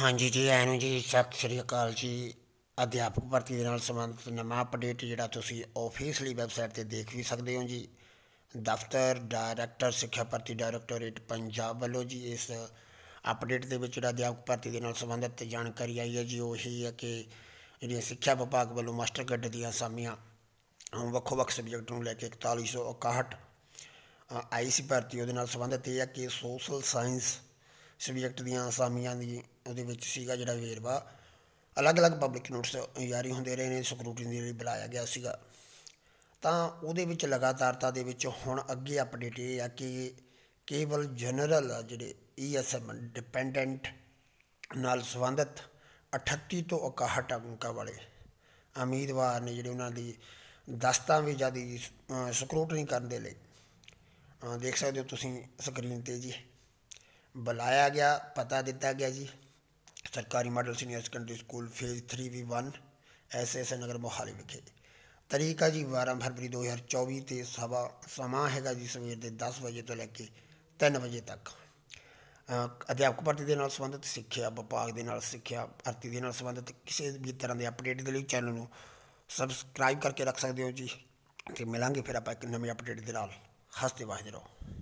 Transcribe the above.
ਹਾਂਜੀ ਜੀ ਐਨ ਜੀ ਸਤਿ ਸ੍ਰੀ ਅਕਾਲ ਜੀ ਅਧਿਆਪਕ ਭਰਤੀ ਦੇ ਨਾਲ ਸੰਬੰਧਿਤ ਨਵਾਂ ਅਪਡੇਟ ਜਿਹੜਾ ਤੁਸੀਂ ਆਫੀਸ਼ੀਅਲੀ ਵੈਬਸਾਈਟ ਤੇ ਦੇਖ ਵੀ ਸਕਦੇ ਹੋ ਜੀ ਦਫ਼ਤਰ ਡਾਇਰੈਕਟਰ ਸਿੱਖਿਆ ਭਰਤੀ ਡਾਇਰੈਕਟੋਰੇਟ ਪੰਜਾਬ ਵੱਲੋਂ ਜੀ ਇਸ ਅਪਡੇਟ ਦੇ ਵਿੱਚ ਜਿਹੜਾ ਅਧਿਆਪਕ ਭਰਤੀ ਦੇ ਨਾਲ ਸੰਬੰਧਿਤ ਜਾਣਕਾਰੀ ਆਈ ਹੈ ਜੀ ਉਹ ਹੀ ਹੈ ਕਿ ਜਿਹੜੀਆਂ ਸਿੱਖਿਆ ਵਿਭਾਗ ਵੱਲੋਂ ਮਾਸਟਰ ਗੱਡ ਦੀਆਂ ਸਾਮੀਆਂ ਵੱਖੋ ਵੱਖ ਸਬਜੈਕਟ ਨੂੰ ਲੈ ਕੇ 4161 ਆਈਸੀ ਭਰਤੀ ਉਹਦੇ ਨਾਲ ਸੰਬੰਧਿਤ ਇਹ ਹੈ ਕਿ ਸੋਸ਼ਲ ਸਾਇੰਸ ਸਬਜੈਕਟ ਦੀਆਂ ਅਸਾਮੀਆਂ ਦੀ ਉਹਦੇ ਵਿੱਚ ਸੀਗਾ ਜਿਹੜਾ ਵੇਰਵਾ ਅਲੱਗ-ਅਲੱਗ ਪਬਲਿਕ ਨੋਟਸ ਜਾਰੀ ਹੁੰਦੇ ਰਹੇ ਨੇ ਸਕਰੂਟਨੀ ਦੇ ਲਈ ਬੁਲਾਇਆ ਗਿਆ ਸੀਗਾ ਤਾਂ ਉਹਦੇ ਵਿੱਚ ਲਗਾਤਾਰਤਾ ਦੇ ਵਿੱਚ ਹੁਣ ਅੱਗੇ ਅਪਡੇਟ ਇਹ ਆ ਕਿ ਕੇਵਲ ਜਨਰਲ ਜਿਹੜੇ ਈਐਸਐਮ e ਡਿਪੈਂਡੈਂਟ ਨਾਲ ਸੰਬੰਧਿਤ 38 ਤੋਂ 61 ਅੰਕਾਂ ਵਾਲੇ ਉਮੀਦਵਾਰ ਨੇ ਜਿਹੜੇ ਉਹਨਾਂ ਦੀ ਦਸਤਾਵੇਜ਼ਾਂ ਦੀ ਸਕਰੂਟਨੀ ਕਰਨ ਦੇ ਲਈ ਦੇਖ ਸਕਦੇ ਹੋ ਤੁਸੀਂ ਸਕਰੀਨ ਤੇ ਜੀ ਬੁਲਾਇਆ ਗਿਆ ਪਤਾ ਦਿੱਤਾ ਗਿਆ ਜੀ ਸਰਕਾਰੀ model senior secondary school phase 3 ਵੀ ਐਸ ਐਸਐਸ ਨਗਰ ਮੋਹਾਲੀ ਵਿਖੇ ਤਰੀਕਾ ਜੀ 12 ਫਰਵਰੀ 2024 ਤੇ ਸਵਾ ਸਮਾਂ ਹੈਗਾ ਜੀ ਸਵੇਰ ਦੇ 10 ਵਜੇ ਤੋਂ ਲੈ ਕੇ 3 ਵਜੇ ਤੱਕ ਅਧਿਆਪਕ ਭਰਤੀ ਦੇ ਨਾਲ ਸੰਬੰਧਿਤ ਸਿੱਖਿਆ ਵਿਭਾਗ ਦੇ ਨਾਲ ਸਿੱਖਿਆ ਭਰਤੀ ਦੇ ਨਾਲ ਸੰਬੰਧਿਤ ਕਿਸੇ ਵੀ ਤਰ੍ਹਾਂ ਦੇ ਅਪਡੇਟ ਦੇ ਲਈ ਚੈਨਲ ਨੂੰ ਸਬਸਕ੍ਰਾਈਬ ਕਰਕੇ ਰੱਖ ਸਕਦੇ ਹੋ ਜੀ ਤੇ ਮਿਲਾਂਗੇ ਫਿਰ ਆਪਾਂ ਇੱਕ ਨਵੀਂ ਅਪਡੇਟ ਦੇ ਨਾਲ ਹੱਸਦੇ ਵਾਹਦੇ ਰਹੋ